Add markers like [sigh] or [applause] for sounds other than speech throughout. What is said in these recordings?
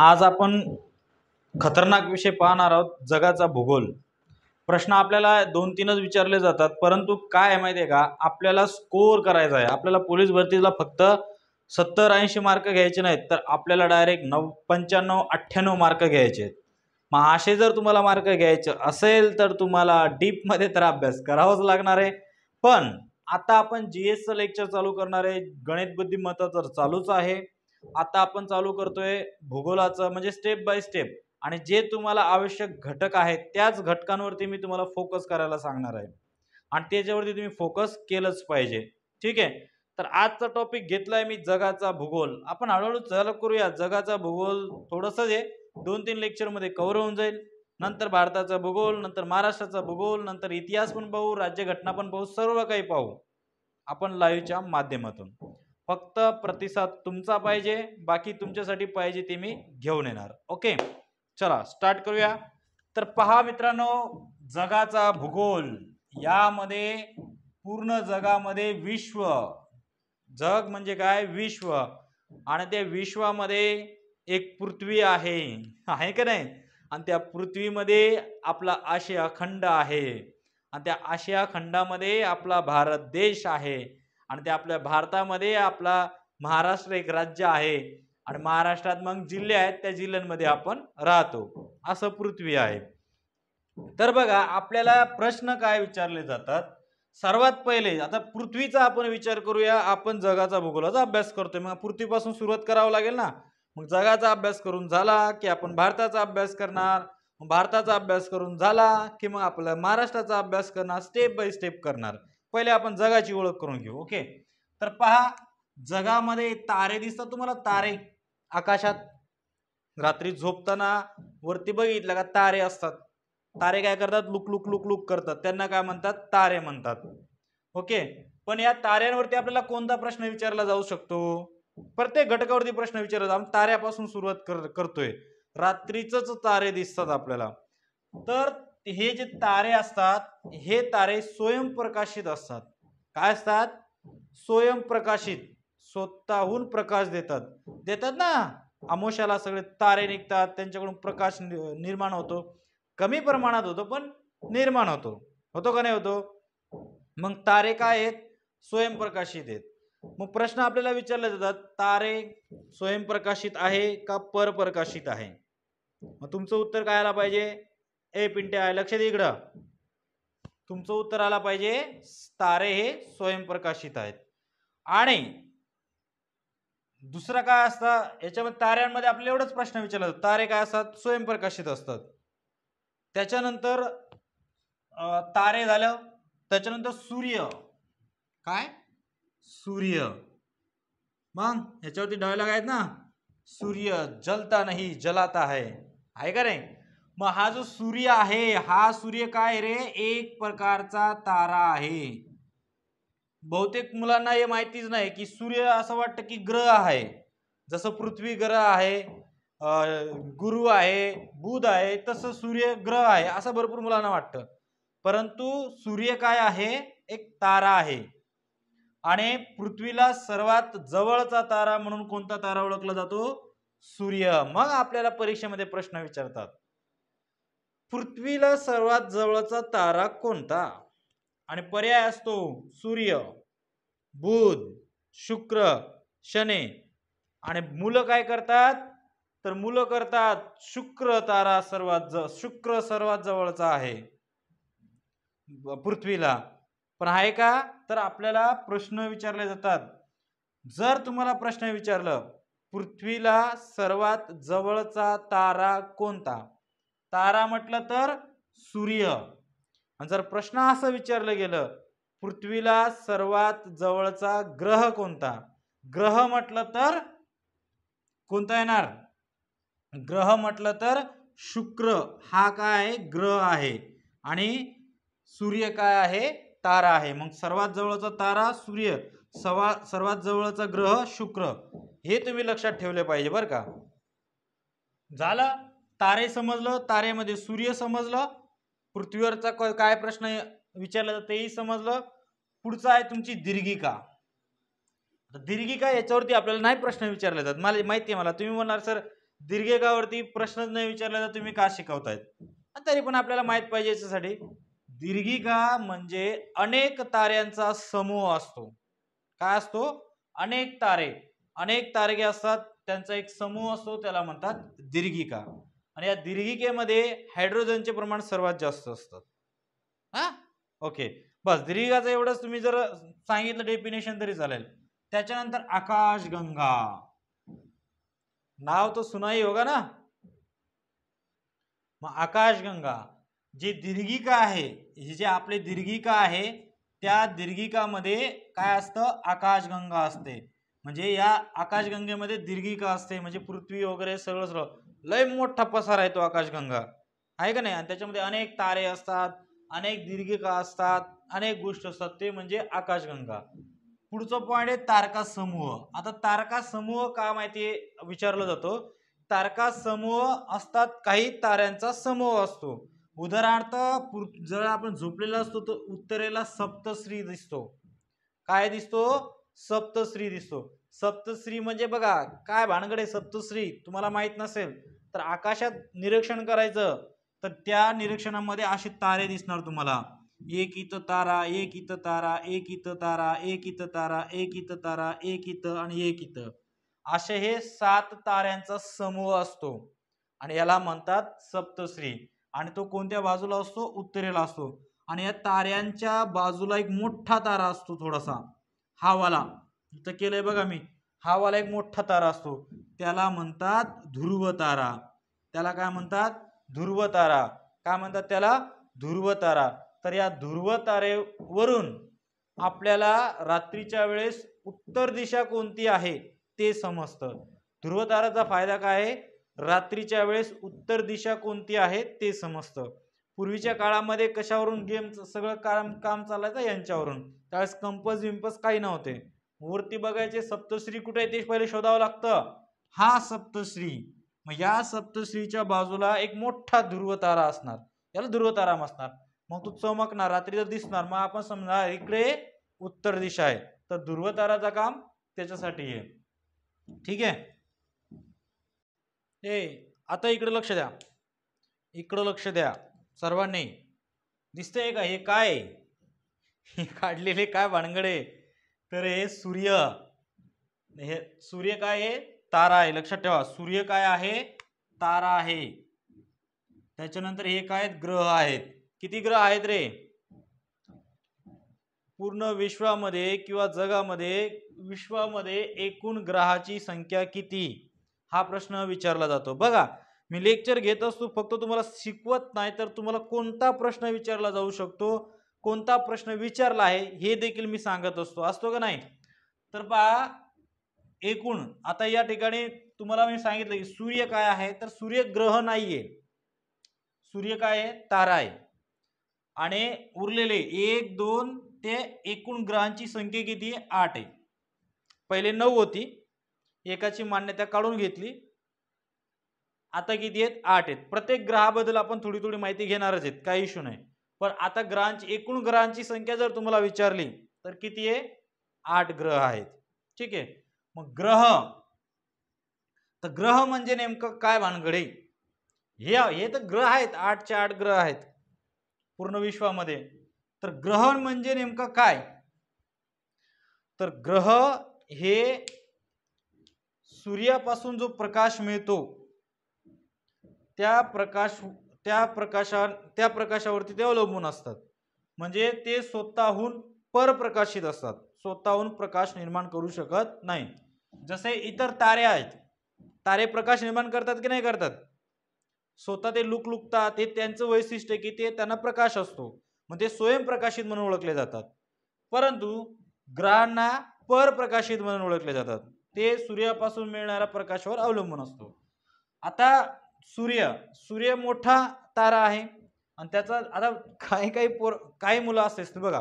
आज आपण खतरनाक विषय पाहणार आहोत जगाचा भूगोल प्रश्न आपल्याला दोन तीनच विचारले जातात परंतु काय आहे माहिती आहे का आपल्याला स्कोअर करायचा आहे आपल्याला पोलीस भरतीला फक्त सत्तर ऐंशी मार्क घ्यायचे नाहीत तर आपल्याला डायरेक्ट नऊ पंच्याण्णव अठ्ठ्याण्णव मार्क घ्यायचे आहेत मग असे जर तुम्हाला मार्क घ्यायचे असेल तर तुम्हाला डीपमध्ये तर अभ्यास करावाच लागणार आहे पण आता आपण जी एसचं लेक्चर चालू करणार आहे गणित बुद्धिमत्ता तर चालूच आहे आता आपण चालू करतोय भूगोलाचं म्हणजे स्टेप बाय स्टेप आणि जे तुम्हाला आवश्यक घटक आहेत त्याच घटकांवरती मी तुम्हाला फोकस करायला सांगणार आहे आणि त्याच्यावरती तुम्ही फोकस केलंच पाहिजे ठीक आहे तर आजचा टॉपिक घेतलाय मी जगाचा भूगोल आपण हळूहळू चालू करूया जगाचा भूगोल थोडस जे दोन तीन लेक्चरमध्ये कव्हर होऊन जाईल नंतर भारताचा भूगोल नंतर महाराष्ट्राचा भूगोल नंतर इतिहास पण पाहू राज्यघटना पण पाहू सर्व काही पाहू आपण लाईव्हच्या माध्यमातून फक्त प्रतिसाद तुमचा पाहिजे बाकी तुमच्यासाठी पाहिजे ते मी घेऊन येणार ओके चला स्टार्ट करूया तर पहा मित्रांनो जगाचा भूगोल यामध्ये पूर्ण जगामध्ये विश्व जग म्हणजे काय विश्व आणि त्या विश्वामध्ये एक पृथ्वी आहे आहे का नाही आणि त्या पृथ्वीमध्ये आपला आशिया खंड आहे आणि त्या आशिया खंडामध्ये आपला भारत देश आहे आणि ते आपल्या भारतामध्ये आपला महाराष्ट्र एक राज्य आहे आणि महाराष्ट्रात मग जिल्हे आहेत त्या जिल्ह्यांमध्ये आपण राहतो असं पृथ्वी आहे तर बघा आपल्याला प्रश्न काय विचारले जातात सर्वात पहिले आता पृथ्वीचा आपण विचार करूया आपण जगाचा भूगोलाचा अभ्यास करतोय मग पृथ्वीपासून सुरुवात करावं लागेल ना मग जगाचा अभ्यास करून झाला की आपण भारताचा अभ्यास करणार भारताचा अभ्यास करून झाला की मग आपला महाराष्ट्राचा अभ्यास करणार स्टेप बाय स्टेप करणार पहिले आपण जगाची ओळख करून घेऊ ओके तर पहा जगामध्ये तारे दिसतात तुम्हाला तारे आकाशात रात्री झोपताना वरती बघितलं का तारे असतात तारे काय करतात लुक लुक लुक लुक करतात त्यांना काय म्हणतात तारे म्हणतात ओके पण या ताऱ्यांवरती आपल्याला कोणता प्रश्न विचारला जाऊ शकतो प्रत्येक घटकावरती प्रश्न विचारला जाऊन ताऱ्यापासून सुरुवात कर करतोय रात्रीच तारे दिसतात आपल्याला तर हे जे तारे असतात हे तारे स्वयंप्रकाशित असतात काय असतात स्वयंप्रकाशित स्वतःहून प्रकाश देतात देतात ना आमोशाला सगळे तारे निघतात त्यांच्याकडून प्रकाश निर्माण होतो कमी प्रमाणात होतो पण निर्माण होतो होतो का नाही होतो मग तारे काय आहेत स्वयंप्रकाशित आहेत मग प्रश्न आपल्याला विचारले जातात तारे स्वयंप्रकाशित आहे का परप्रकाशित आहे मग तुमचं उत्तर काय आला पाहिजे ए पिंट्या लक्ष दे इकडं तुमचं उत्तर आला पाहिजे तारे हे स्वयंप्रकाशित आहेत आणि दुसरा काय असतं याच्यामध्ये ताऱ्यांमध्ये आपल्याला एवढंच प्रश्न विचारला जातो तारे काय असतात स्वयंप्रकाशित असतात त्याच्यानंतर तारे झालं त्याच्यानंतर सूर्य काय सूर्य मग याच्यावरती डायलॉग आहेत ना सूर्य जलता नाही जलाता आहे आहे का रे मग हा जो सूर्य आहे हा सूर्य काय रे एक प्रकारचा तारा आहे बहुतेक मुलांना हे माहितीच नाही की सूर्य असं वाटतं की ग्रह आहे जसं पृथ्वी ग्रह आहे गुरु आहे बुध आहे तसं सूर्य ग्रह आहे असं भरपूर मुलांना वाटतं परंतु सूर्य काय आहे एक तारा आहे आणि पृथ्वीला सर्वात जवळचा तारा म्हणून कोणता तारा ओळखला जातो सूर्य मग आपल्याला परीक्षेमध्ये प्रश्न विचारतात पृथ्वीला सर्वात जवळचा तारा कोणता आणि पर्याय असतो सूर्य बुध शुक्र शने आणि मुलं काय करतात तर मुलं करतात शुक्र तारा सर्वात ज शुक्र सर्वात जवळचा आहे पृथ्वीला पण आहे का तर आपल्याला प्रश्न विचारले जातात जर तुम्हाला प्रश्न विचारलं पृथ्वीला सर्वात जवळचा तारा कोणता तारा म्हटलं तर सूर्य जर प्रश्न असं विचारलं गेलं पृथ्वीला सर्वात जवळचा ग्रह कोणता ग्रह म्हटलं तर कोणता येणार ग्रह म्हटलं तर शुक्र हा काय ग्रह आहे आणि सूर्य काय आहे तारा आहे मग सर्वात जवळचा तारा सूर्य सवा सर्वात जवळचा ग्रह शुक्र हे तुम्ही लक्षात ठेवले पाहिजे बरं का झालं तारे समजलं तारेमध्ये सूर्य समजलं पृथ्वीवरचा काय प्रश्न विचारला जातो तेही समजलं पुढचं आहे तुमची दीर्घिका दीर्घिका याच्यावरती आपल्याला नाही प्रश्न विचारले जातात मला माहिती आहे मला तुम्ही म्हणणार सर दीर्घिकावरती प्रश्नच नाही विचारला जात तुम्ही का शिकवतायत तरी पण आपल्याला माहित पाहिजे याच्यासाठी दीर्घिका म्हणजे अनेक ताऱ्यांचा समूह असतो काय असतो अनेक तारे अनेक तारे असतात त्यांचा एक समूह असतो त्याला म्हणतात दीर्घिका आणि या दीर्घिकेमध्ये हायड्रोजनचे प्रमाण सर्वात जास्त असतात हा ओके बस दीर्घिकाचं एवढंच तुम्ही जर सांगितलं डेफिनेशन तरी चालेल त्याच्यानंतर आकाशगंगा नाव तो सुनाई होगा ना मग आकाशगंगा जी दीर्घिका आहे ही जी आपली दीर्घिका आहे त्या दीर्घिकामध्ये काय असतं आकाशगंगा असते म्हणजे या आकाशगंगेमध्ये दीर्घिका असते म्हणजे पृथ्वी वगैरे सगळं सगळं लय मोठा पसार आहे तो आकाशगंगा आहे का नाही आणि त्याच्यामध्ये अनेक तारे असतात अनेक दीर्घिका असतात अनेक गोष्ट असतात ते म्हणजे आकाशगंगा पुढचं पॉईंट आहे तारका समूह आता तारका समूह का माहिती विचारलं जातो तारका समूह असतात काही ताऱ्यांचा समूह असतो उदाहरणार्थ जर आपण झोपलेला असतो तर उत्तरेला सप्तश्री दिसतो काय दिसतो सप्तश्री दिसतो सप्तश्री म्हणजे बघा काय भानगड आहे सप्तश्री तुम्हाला माहित नसेल तर आकाशात निरीक्षण करायचं तर त्या निरीक्षणामध्ये असे तारे दिसणार तुम्हाला एक इथं तारा एक इथं तारा एक इथं तारा एक इथं तारा एक इथं तारा एक इथं आणि एक इथं असे हे सात ताऱ्यांचा समूह असतो आणि याला म्हणतात सप्तश्री आणि तो कोणत्या बाजूला असतो उत्तरेला असतो आणि या ताऱ्यांच्या बाजूला एक मोठा तारा असतो थोडासा हावाला वाला इथं केलंय बघा मी हावाला एक मोठा तारा असतो त्याला म्हणतात ध्रुवतारा त्याला काय म्हणतात ध्रुवतारा काय म्हणतात त्याला ध्रुवतारा तर या ध्रुवतारेवरून आपल्याला रात्रीच्या वेळेस उत्तर दिशा कोणती आहे ते समजतं ध्रुवताराचा फायदा काय आहे रात्रीच्या वेळेस उत्तर दिशा कोणती आहे ते समजतं पूर्वीच्या काळामध्ये कशावरून गेम सगळं काम काम चालायचं यांच्यावरून त्यावेळेस कंपस विंपस काही नव्हते वरती बघायचे सप्तश्री कुठे ते पहिले शोधावं लागतं हा सप्तश्री मग या सप्तश्रीच्या बाजूला एक मोठा तारा असणार याला तारा असणार मग तो हो. चमकणार रात्री जर दिसणार मग आपण समजा इकडे उत्तर दिशा आहे तर ताराचं काम त्याच्यासाठी आहे ठीक आहे ए आता इकडे लक्ष द्या इकडं लक्ष द्या सर्वांनी दिसतंय का हे काय हे काढलेले काय भानगडे तर हे सूर्य हे सूर्य काय आहे तारा आहे लक्षात ठेवा सूर्य काय आहे तारा आहे त्याच्यानंतर हे काय आहेत ग्रह आहेत किती ग्रह आहेत रे पूर्ण विश्वामध्ये किंवा जगामध्ये विश्वामध्ये एकूण ग्रहाची संख्या किती हा प्रश्न विचारला जातो बघा मी लेक्चर घेत असतो फक्त तुम्हाला शिकवत नाही तर तुम्हाला कोणता प्रश्न विचारला जाऊ शकतो कोणता प्रश्न विचारला आहे हे देखील मी सांगत असतो असतो का नाही तर पहा एकूण आता या ठिकाणी तुम्हाला मी सांगितलं की सूर्य काय आहे तर सूर्य ग्रह नाही आहे सूर्य काय आहे तारा आहे आणि उरलेले एक दोन ते एकूण ग्रहांची संख्या किती आहे आठ आहे पहिले नऊ होती एकाची मान्यता काढून घेतली आता किती आहेत आठ आहेत प्रत्येक ग्रहाबद्दल आपण थोडी थोडी माहिती घेणारच आहेत काही इश्यू नाही पण आता ग्रहांची एकूण ग्रहांची संख्या जर तुम्हाला विचारली तर किती आहे आठ ग्रह आहेत ठीक आहे मग ग्रह तर ग्रह म्हणजे नेमकं काय भानगडे हे हे तर ग्रह आहेत आठचे आठ ग्रह आहेत पूर्ण विश्वामध्ये तर ग्रह म्हणजे नेमकं काय तर ग्रह हे सूर्यापासून जो प्रकाश मिळतो त्या प्रकाश त्या प्रकाशा त्या प्रकाशावरती ते अवलंबून असतात म्हणजे ते स्वतःहून परप्रकाशित असतात स्वतःहून प्रकाश निर्माण करू शकत नाही जसे इतर तारे आहेत तारे प्रकाश निर्माण करतात की नाही करतात स्वतः ते लुकलुकतात हे त्यांचं वैशिष्ट्य की ते त्यांना प्रकाश असतो म्हणजे स्वयंप्रकाशित म्हणून ओळखले जातात परंतु ग्रहांना परप्रकाशित म्हणून ओळखले जातात ते सूर्यापासून मिळणाऱ्या प्रकाशावर अवलंबून असतो आता सूर्य सूर्य मोठा तारा आहे आणि त्याचा आता काही काही पोर काही मुलं असतेस बघा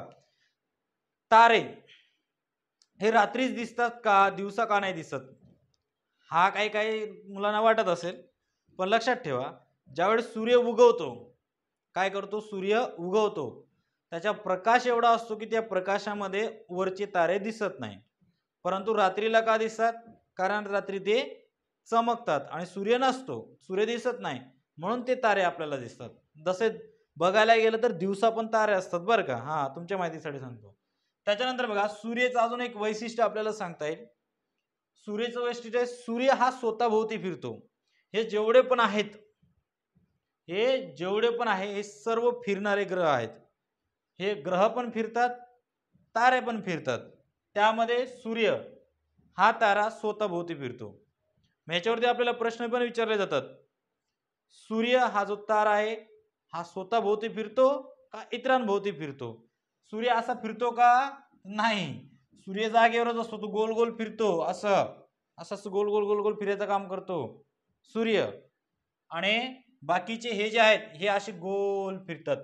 तारे हे रात्रीच दिसतात का दिवसा का नाही दिसत हा काही काही मुलांना वाटत असेल पण लक्षात ठेवा ज्यावेळेस सूर्य उगवतो काय करतो सूर्य उगवतो त्याचा प्रकाश एवढा असतो की त्या प्रकाशामध्ये वरचे तारे दिसत नाही परंतु रात्रीला का दिसतात कारण रात्री ते चमकतात आणि सूर्य नसतो सूर्य दिसत नाही म्हणून ते तारे आपल्याला दिसतात जसे बघायला गेलं तर दिवसा पण तारे असतात बरं का हां तुमच्या माहितीसाठी सांगतो त्याच्यानंतर बघा सूर्याचं अजून एक वैशिष्ट्य आपल्याला सांगता येईल सूर्याचं वैशिष्ट्य आहे सूर्य हा स्वतःभोवती फिरतो हे जेवढे पण आहेत हे जेवढे पण आहे हे सर्व फिरणारे ग्रह आहेत हे ग्रह पण फिरतात तारे पण फिरतात त्यामध्ये सूर्य हा तारा स्वतःभोवती फिरतो ह्याच्यावरती आपल्याला प्रश्न पण विचारले जातात सूर्य हा जो तारा आहे हा स्वतःभोवती फिरतो का इतरांभोवती फिरतो सूर्य असा फिरतो का नाही सूर्य जागेवरच असतो तो गोल गोल फिरतो असं असं गोल गोल गोल गोल फिरायचं काम करतो सूर्य आणि बाकीचे हे जे आहेत हे असे गोल फिरतात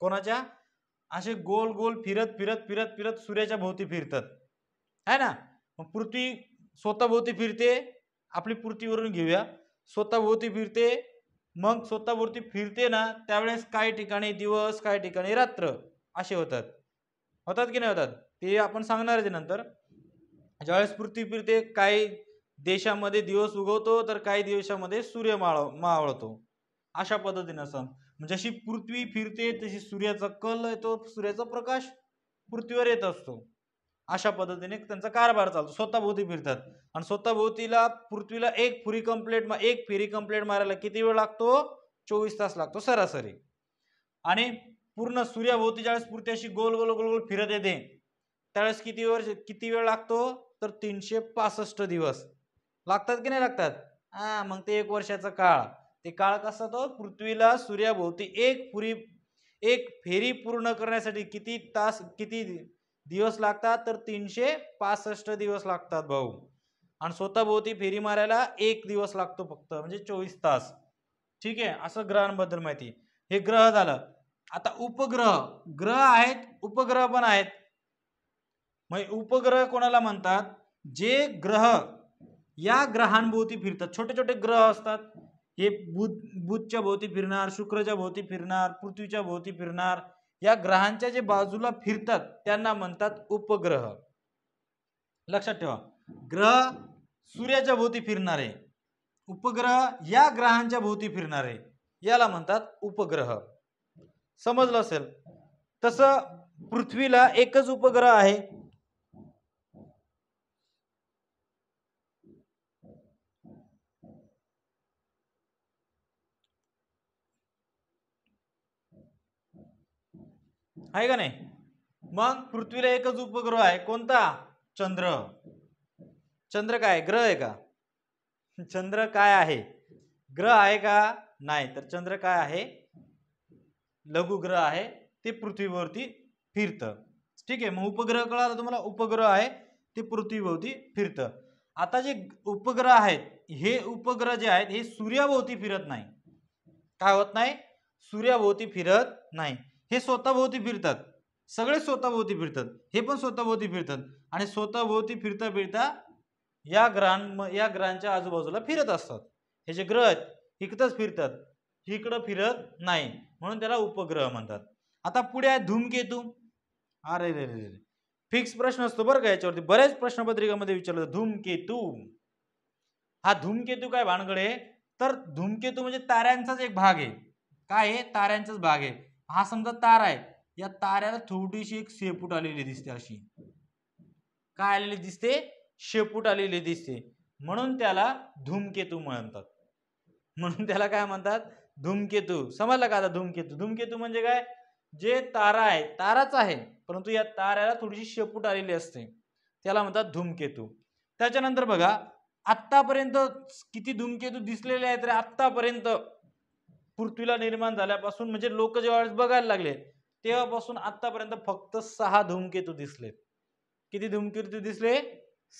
कोणाच्या असे गोल गोल फिरत फिरत फिरत फिरत सूर्याच्या भोवती फिरतात है ना मग पृथ्वी स्वतःभोवती फिरते आपली पृथ्वीवरून घेऊया स्वतःभोवती फिरते मग स्वतःभोवती फिरते ना त्यावेळेस काही ठिकाणी दिवस काही ठिकाणी रात्र असे होतात होतात की नाही होतात ते आपण सांगणार आहे नंतर ज्यावेळेस पृथ्वी फिरते काही देशामध्ये दिवस उगवतो तर काही दिवसामध्ये सूर्य माळ मावळतो अशा पद्धतीने म्हणजे सण जशी पृथ्वी फिरते तशी सूर्याचा कल येतो सूर्याचा प्रकाश पृथ्वीवर येत असतो अशा पद्धतीने त्यांचा कारभार चालतो स्वतःभोवती फिरतात आणि स्वतःभोवतीला पृथ्वीला एक फुरी कंप्लेट एक फेरी कंप्लेट मारायला किती वेळ लागतो चोवीस तास लागतो सरासरी आणि पूर्ण सूर्याभोवती ज्यावेळेस पूर्ती अशी गोल गोल गोल गोल फिरत येते त्यावेळेस किती वर्ष किती वेळ लागतो तर तीनशे पासष्ट दिवस लागतात की नाही लागतात हां मग ते एक वर्षाचा काळ ते काळ कसा तो पृथ्वीला सूर्याभोवती एक पुरी एक फेरी पूर्ण करण्यासाठी किती तास किती दिवस लागतात तर तीनशे पासष्ट दिवस लागतात भाऊ आणि स्वतःभोवती फेरी मारायला एक दिवस लागतो फक्त म्हणजे चोवीस तास ठीक आहे असं ग्रहांबद्दल माहिती हे ग्रह झालं आता उपग्रह ग्रह आहेत उपग्रह पण आहेत मग उपग्रह कोणाला म्हणतात जे ग्रह या ग्रहांभोवती फिरतात छोटे छोटे ग्रह असतात हे बुध बुधच्या भोवती फिरणार शुक्रच्या भोवती फिरणार पृथ्वीच्या भोवती फिरणार या ग्रहांच्या जे बाजूला फिरतात त्यांना म्हणतात उपग्रह लक्षात ठेवा ग्रह सूर्याच्या भोवती फिरणारे उपग्रह या ग्रहांच्या भोवती फिरणारे याला म्हणतात उपग्रह समजलं असेल तसं पृथ्वीला एकच उपग्रह आहे आहे का नाही मग पृथ्वीला एकच उपग्रह आहे कोणता चंद्र चंद्र काय ग्रह आहे का चंद्र काय आहे ग्रह आहे का नाही तर चंद्र काय आहे लघुग्रह आहे ते पृथ्वीवरती फिरतं ठीक आहे मग उपग्रह कळाला तुम्हाला उपग्रह आहे ते पृथ्वीभोवती फिरतं आता जे उपग्रह आहेत हे उपग्रह जे आहेत हे सूर्याभोवती फिरत नाही काय होत नाही सूर्याभोवती फिरत नाही हे स्वतःभोवती फिरतात सगळे स्वतःभोवती फिरतात हे पण स्वतःभोवती फिरतात आणि स्वतःभोवती फिरता फिरता या ग्रहां या ग्रहांच्या आजूबाजूला फिरत असतात हे जे ग्रह आहेत फिरतात इकडं फिरत नाही म्हणून त्याला उपग्रह म्हणतात आता पुढे आहे धूमकेतू अरे रे रे रे फिक्स प्रश्न असतो बरं का याच्यावरती बरेच प्रश्नपत्रिकामध्ये विचारलं धूमकेतू हा धूमकेतू काय भानगड आहे तर धूमकेतू म्हणजे ताऱ्यांचाच एक भाग आहे काय आहे ताऱ्यांचाच भाग आहे हा समजा तारा आहे या ताऱ्याला थोडीशी एक शेपूट आलेली दिसते अशी काय आलेली दिसते शेपूट आलेली दिसते म्हणून त्याला धूमकेतू म्हणतात म्हणून त्याला काय म्हणतात धूमकेतू समजला का आता धूमकेतू धूमकेतू म्हणजे काय जे तारा आहे ताराच आहे परंतु या ताऱ्याला थोडीशी शेपूट आलेली असते त्याला म्हणतात धूमकेतू त्याच्यानंतर बघा आत्तापर्यंत किती धूमकेतू दिसलेले आहेत तर आत्तापर्यंत पृथ्वीला निर्माण झाल्यापासून म्हणजे लोक जेव्हा बघायला लागले तेव्हापासून आत्तापर्यंत फक्त सहा धूमकेतू दिसलेत किती धूमकेतू दिसले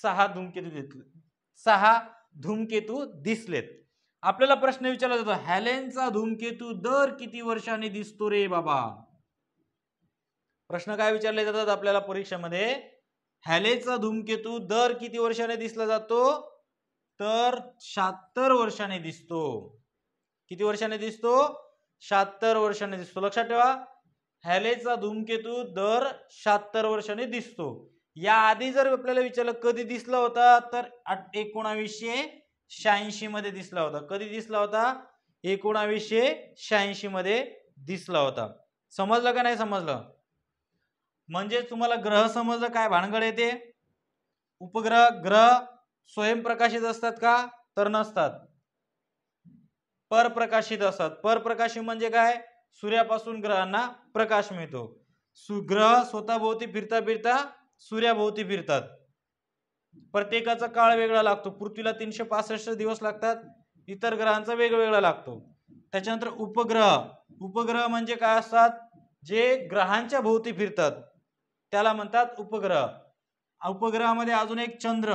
सहा धूमकेतू दिसले सहा धूमकेतू दिसलेत आपल्याला प्रश्न विचारला जातो हॅलेनचा धूमकेतू दर किती वर्षांनी दिसतो रे बाबा प्रश्न काय विचारले जातात आपल्याला परीक्षेमध्ये हॅलेचा धूमकेतू दर किती वर्षाने दिसला जातो तर शहात्तर वर्षाने दिसतो किती वर्षाने दिसतो शहात्तर वर्षाने दिसतो लक्षात ठेवा हॅलेचा धूमकेतू दर शहात्तर वर्षाने दिसतो या आधी जर आपल्याला विचारलं कधी दिसला होता तर एकोणावीसशे शहाऐंशी मध्ये दिसला होता कधी दिसला होता एकोणावीसशे शहाऐंशी मध्ये दिसला होता समजलं का नाही समजलं म्हणजे तुम्हाला ग्रह समजलं काय भानगड येते उपग्रह ग्रह स्वयंप्रकाशित असतात का तर नसतात परप्रकाशित असतात परप्रकाशित म्हणजे काय सूर्यापासून ग्रहांना प्रकाश मिळतो ग्रह स्वतःभोवती फिरता फिरता सूर्याभोवती फिरतात प्रत्येकाचा काळ वेगळा लागतो पृथ्वीला तीनशे पासष्ट दिवस लागतात इतर ग्रहांचा वेगवेगळा लागतो त्याच्यानंतर उपग्रह उपग्रह म्हणजे काय असतात जे ग्रहांच्या भोवती फिरतात त्याला म्हणतात उपग्रह उपग्रहामध्ये अजून एक चंद्र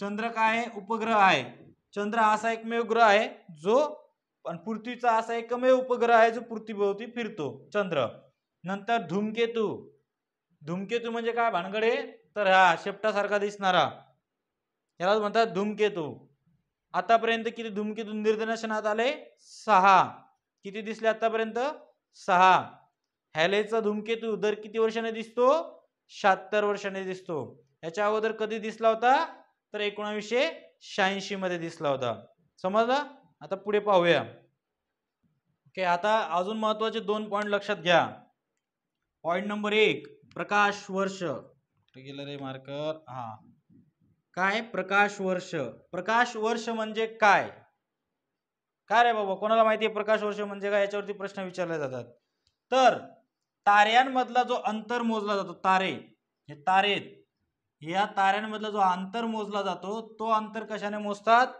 चंद्र काय आहे उपग्रह आहे चंद्र असा एकमेव ग्रह आहे जो पण पृथ्वीचा असा एकमेव उपग्रह आहे जो पृथ्वीभोवती फिरतो चंद्र नंतर धूमकेतू धूमकेतू म्हणजे काय भानगडे तर हा शेपटासारखा दिसणारा याला म्हणतात धूमकेतू आतापर्यंत किती धूमकेतू निर्दनशनात आले सहा किती दिसले आतापर्यंत सहा हॅलेचा धूमकेतू दर किती वर्षाने दिसतो शहात्तर वर्षाने दिसतो याच्या अगोदर कधी दिसला होता तर एकोणावीसशे शहाऐंशी मध्ये दिसला होता समजला आता पुढे पाहूया ओके आता अजून महत्वाचे दोन पॉईंट लक्षात घ्या पॉईंट नंबर एक प्रकाश वर्ष गेलं मार्कर हा काय प्रकाश वर्ष प्रकाश वर्ष म्हणजे काय काय रे बाबा कोणाला माहितीये प्रकाश वर्ष म्हणजे काय याच्यावरती प्रश्न विचारले जातात तर ताऱ्यांमधला जो अंतर मोजला जातो तारे हे तारे या ताऱ्यांमधला जो अंतर मोजला जातो तो अंतर कशाने मोजतात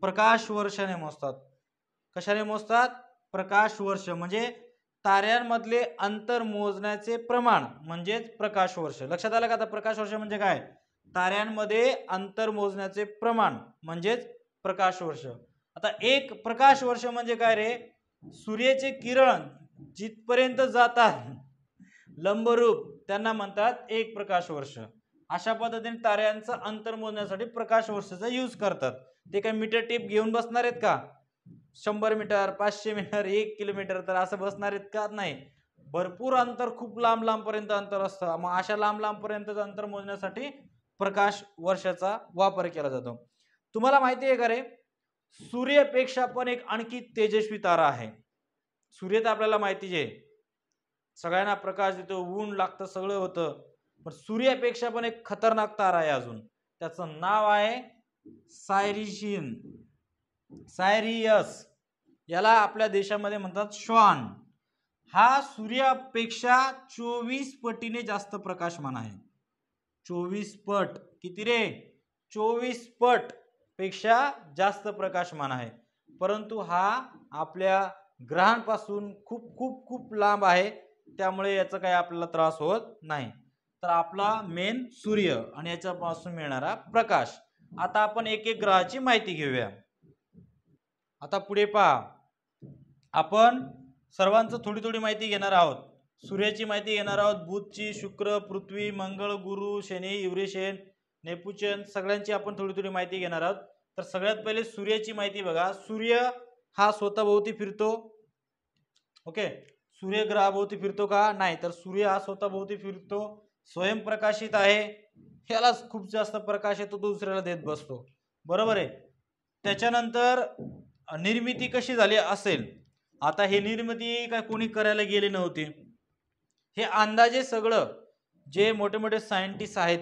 प्रकाश वर्षाने मोजतात कशाने मोजतात प्रकाश वर्ष म्हणजे ताऱ्यांमधले अंतर मोजण्याचे प्रमाण म्हणजेच वर्ष लक्षात आलं का आता वर्ष म्हणजे काय ताऱ्यांमध्ये अंतर मोजण्याचे प्रमाण म्हणजेच वर्ष आता एक प्रकाश वर्ष म्हणजे काय रे सूर्याचे किरण जिथपर्यंत जातात लंबरूप त्यांना म्हणतात एक प्रकाश वर्ष अशा पद्धतीने ताऱ्यांचं अंतर मोजण्यासाठी प्रकाश वर्षाचा यूज करतात ते काय मीटर टेप घेऊन बसणार आहेत का शंभर मीटर पाचशे मीटर एक किलोमीटर तर असं बसणार आहेत का नाही भरपूर अंतर खूप लांब लांबपर्यंत अंतर असतं मग अशा लांब लांबपर्यंतच अंतर मोजण्यासाठी प्रकाश वर्षाचा वापर केला जातो तुम्हाला माहिती आहे का रे सूर्यपेक्षा पण एक आणखी तेजस्वी तारा आहे सूर्य तर आपल्याला माहिती आहे सगळ्यांना प्रकाश देतो ऊन लागतं सगळं होतं पण सूर्यापेक्षा पण एक खतरनाक तारा आहे अजून त्याचं नाव आहे सायरिशिन सायरियस याला आपल्या देशामध्ये म्हणतात श्वान हा सूर्यापेक्षा चोवीस पटीने जास्त प्रकाशमान आहे चोवीस पट किती रे चोवीस पट पेक्षा जास्त प्रकाशमान आहे परंतु हा आपल्या ग्रहांपासून खूप खूप खूप लांब आहे त्यामुळे याचा काही आपल्याला त्रास होत नाही तर आपला मेन सूर्य आणि याच्यापासून मिळणारा प्रकाश आता आपण एक एक ग्रहाची माहिती घेऊया आता पुढे पहा आपण सर्वांचं थोडी थोडी माहिती घेणार आहोत सूर्याची माहिती घेणार आहोत बुधची शुक्र पृथ्वी मंगळ गुरु शनी युरेशन नेपुचन सगळ्यांची आपण थोडी थोडी माहिती घेणार आहोत तर सगळ्यात पहिले सूर्याची माहिती बघा सूर्य हा स्वतःभोवती फिरतो ओके सूर्य ग्रहाभोवती फिरतो का नाही तर सूर्य हा स्वतःभोवती फिरतो स्वयंप्रकाशित आहे ह्यालाच खूप जास्त प्रकाश येतो दुसऱ्याला देत बसतो बरोबर आहे त्याच्यानंतर निर्मिती कशी झाली असेल आता हे निर्मिती काय कोणी करायला गेले नव्हते हे अंदाजे सगळं जे मोठे मोठे सायंटिस्ट आहेत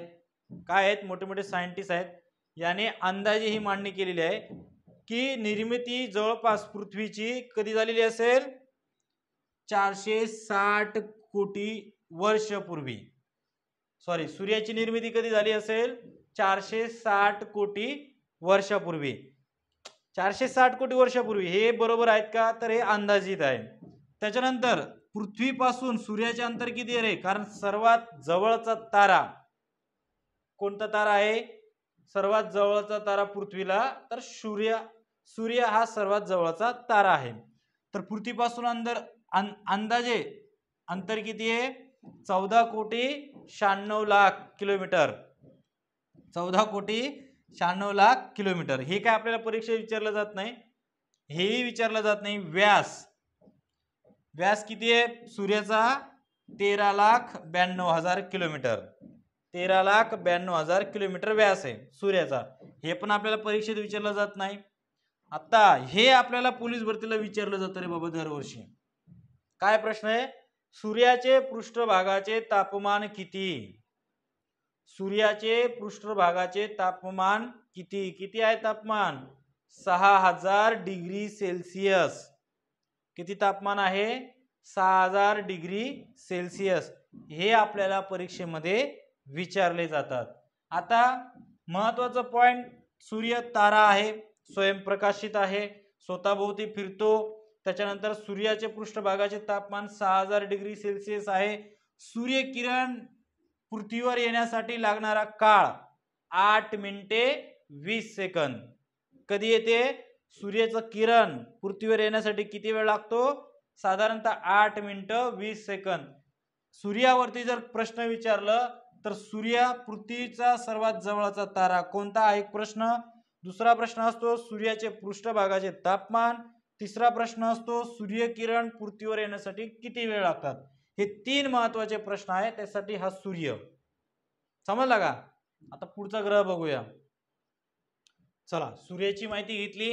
काय आहेत मोठे मोठे सायंटिस्ट आहेत याने अंदाजे ही मांडणी केलेली आहे की निर्मिती जवळपास पृथ्वीची कधी झालेली असेल चारशे साठ कोटी वर्षपूर्वी सॉरी सूर्याची निर्मिती कधी झाली असेल चारशे साठ कोटी वर्षापूर्वी चारशे साठ कोटी वर्षापूर्वी हे बरोबर आहेत का तर हे अंदाजित आहे त्याच्यानंतर पृथ्वीपासून सूर्याचे अंतर किती रे कारण सर्वात जवळचा तारा कोणता तारा आहे सर्वात जवळचा तारा पृथ्वीला तर सूर्य सूर्य हा सर्वात जवळचा तारा आहे तर पृथ्वीपासून अंदर अंदाजे अंतर किती आहे चौदा कोटी शहाण्णव लाख किलोमीटर चौदा कोटी शहाण्णव लाख किलोमीटर हे काय आपल्याला परीक्षेत विचारलं जात नाही हेही विचारलं जात नाही व्यास व्यास किती आहे सूर्याचा तेरा लाख ब्याण्णव हजार किलोमीटर तेरा लाख ब्याण्णव हजार किलोमीटर व्यास आहे सूर्याचा हे पण आपल्याला परीक्षेत विचारलं जात नाही आता हे आपल्याला पोलीस भरतीला विचारलं जातं रे बाबा दरवर्षी काय प्रश्न आहे सूर्याचे पृष्ठभागाचे तापमान किती सूर्याचे पृष्ठभागाचे तापमान किती किती आहे तापमान सहा हजार डिग्री सेल्सिअस किती तापमान आहे सहा हजार डिग्री सेल्सिअस हे आपल्याला परीक्षेमध्ये विचारले जातात आता महत्वाचा पॉइंट सूर्य तारा आहे स्वयंप्रकाशित आहे स्वतःभोवती फिरतो त्याच्यानंतर सूर्याचे पृष्ठभागाचे तापमान सहा हजार डिग्री सेल्सिअस आहे सूर्यकिरण पृथ्वीवर येण्यासाठी लागणारा काळ आठ मिनिटे वीस सेकंद कधी येते सूर्याचं किरण पृथ्वीवर येण्यासाठी किती वेळ लागतो साधारणतः आठ मिनिटं वीस सेकंद सूर्यावरती जर प्रश्न विचारलं तर सूर्य पृथ्वीचा सर्वात जवळचा तारा कोणता आहे एक प्रश्न दुसरा प्रश्न असतो सूर्याचे पृष्ठभागाचे तापमान तिसरा प्रश्न असतो सूर्यकिरण पृथ्वीवर येण्यासाठी किती वेळ लागतात हे तीन महत्वाचे प्रश्न आहे त्यासाठी हा सूर्य समजला का आता पुढचा ग्रह बघूया चला सूर्याची माहिती घेतली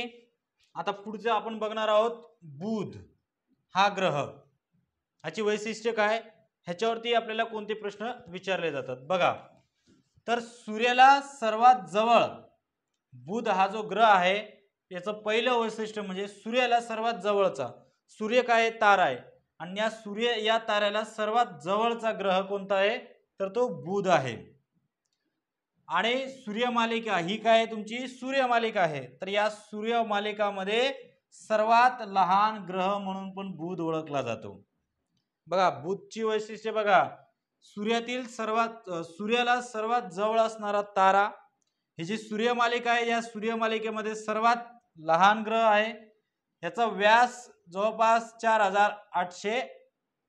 आता पुढचं आपण बघणार आहोत बुध हा ग्रह ह्याची वैशिष्ट्य काय ह्याच्यावरती आपल्याला कोणते प्रश्न विचारले जातात बघा तर सूर्याला सर्वात जवळ बुध हा जो ग्रह आहे याचं पहिलं वैशिष्ट्य म्हणजे सूर्याला सर्वात जवळचा सूर्य काय तारा आहे आणि या सूर्य या ताऱ्याला सर्वात जवळचा ग्रह कोणता आहे तर तो बुध आहे आणि सूर्यमालिका ही काय तुमची सूर्यमालिका आहे तर या सूर्यमालिकामध्ये सर्वात लहान ग्रह म्हणून पण बुध ओळखला जातो बघा बुधची वैशिष्ट्य बघा सूर्यातील सर्वात सूर्याला सर्वात जवळ असणारा तारा ही जी सूर्यमालिका आहे या सूर्यमालिकेमध्ये सर्वात लहान ग्रह आहे याचा व्यास जवळपास चार हजार आठशे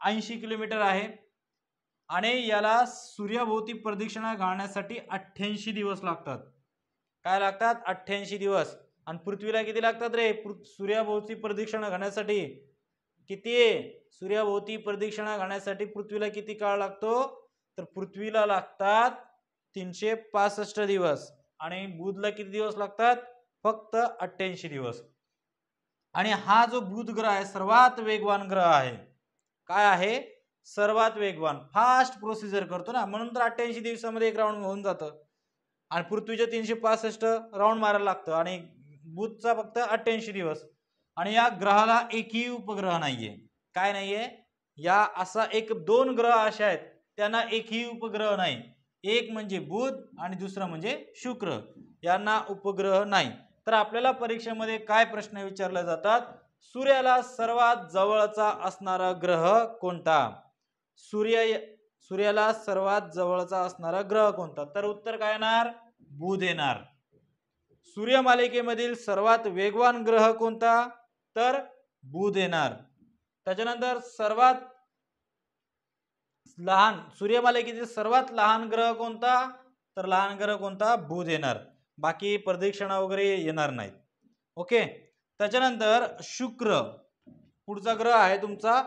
ऐंशी किलोमीटर आहे आणि याला सूर्याभोवती प्रदक्षिणा घालण्यासाठी अठ्ठ्याऐंशी दिवस लागतात काय लागतात अठ्ठ्याऐंशी दिवस आणि पृथ्वीला किती लागतात रे सूर्याभोवती प्रदक्षिणा घालण्यासाठी किती सूर्याभोवती प्रदक्षिणा घालण्यासाठी पृथ्वीला किती काळ लागतो तर पृथ्वीला लागतात तीनशे पासष्ट दिवस आणि बुधला किती दिवस लागतात फक्त अठ्ठ्याऐंशी दिवस आणि हा जो बुध ग्रह आहे सर्वात वेगवान ग्रह आहे काय आहे सर्वात वेगवान फास्ट प्रोसिजर करतो ना म्हणून तर अठ्ठ्याऐंशी दिवसामध्ये एक राऊंड होऊन जातं आणि पृथ्वीच्या तीनशे पासष्ट राऊंड मारायला लागतं आणि बुधचा फक्त अठ्ठ्याऐंशी दिवस आणि या ग्रहाला एकही उपग्रह नाहीये काय नाहीये या असा एक दोन ग्रह असे आहेत त्यांना एकही उपग्रह नाही एक म्हणजे बुध आणि दुसरं म्हणजे शुक्र यांना उपग्रह नाही तर आपल्याला परीक्षेमध्ये काय प्रश्न विचारले जातात सूर्याला सर्वात जवळचा असणारा ग्रह कोणता सूर्य सूर्याला सर्वात जवळचा असणारा ग्रह कोणता तर उत्तर काय येणार बुध येणार सूर्यमालिकेमधील सर्वात वेगवान ग्रह कोणता तर बुध येणार त्याच्यानंतर सर्वात लहान सूर्यमालिकेतील सर्वात लहान ग्रह कोणता तर लहान ग्रह कोणता बुध येणार बाकी प्रदक्षिणा वगैरे येणार नाहीत ओके त्याच्यानंतर शुक्र पुढचा ग्रह आहे तुमचा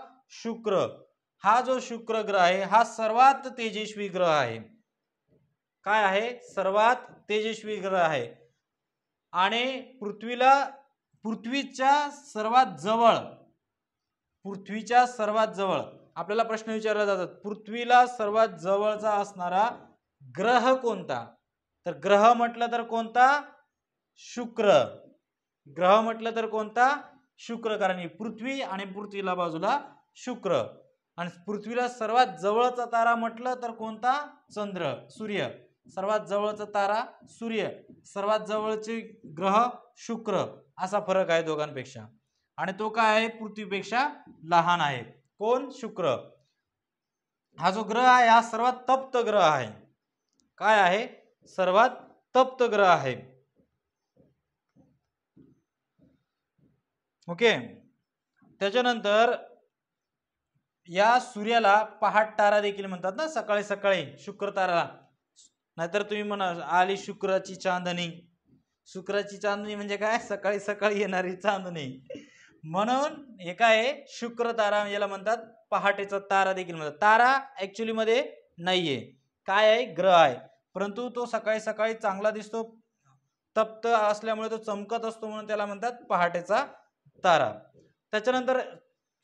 शुक्र हा जो शुक्र ग्रह आहे हा सर्वात तेजस्वी ग्रह आहे काय आहे सर्वात तेजस्वी ग्रह आहे आणि पृथ्वीला पृथ्वीच्या सर्वात जवळ पृथ्वीच्या सर्वात जवळ आपल्याला प्रश्न विचारला जातात पृथ्वीला सर्वात जवळचा असणारा ग्रह कोणता तर ग्रह म्हटलं तर कोणता शुक्र ग्रह म्हटलं तर कोणता शुक्र कारण ही पृथ्वी आणि पृथ्वीला बाजूला शुक्र आणि पृथ्वीला सर्वात जवळचा तारा म्हटलं तर कोणता चंद्र सूर्य सर्वात जवळचा तारा सूर्य सर्वात जवळचे ग्रह शुक्र असा फरक आहे दोघांपेक्षा आणि तो काय आहे पृथ्वीपेक्षा लहान आहे कोण शुक्र हा जो ग्रह आहे हा सर्वात तप्त ग्रह आहे काय आहे सर्वात तप्त ग्रह आहे ओके त्याच्यानंतर या सूर्याला पहाट तारा देखील म्हणतात ना सकाळी सकाळी शुक्र ताराला नाहीतर तुम्ही म्हणा आली शुक्राची चांदणी शुक्राची चांदणी म्हणजे काय सकाळी सकाळी येणारी चांदणी म्हणून हे काय शुक्र तारा याला म्हणतात पहाटेचा तारा देखील म्हणतात तारा ऍक्च्युली मध्ये नाहीये काय आहे ग्रह आहे परंतु तो सकाळी सकाळी चांगला दिसतो तप्त असल्यामुळे तो चमकत असतो म्हणून त्याला म्हणतात पहाटेचा तारा त्याच्यानंतर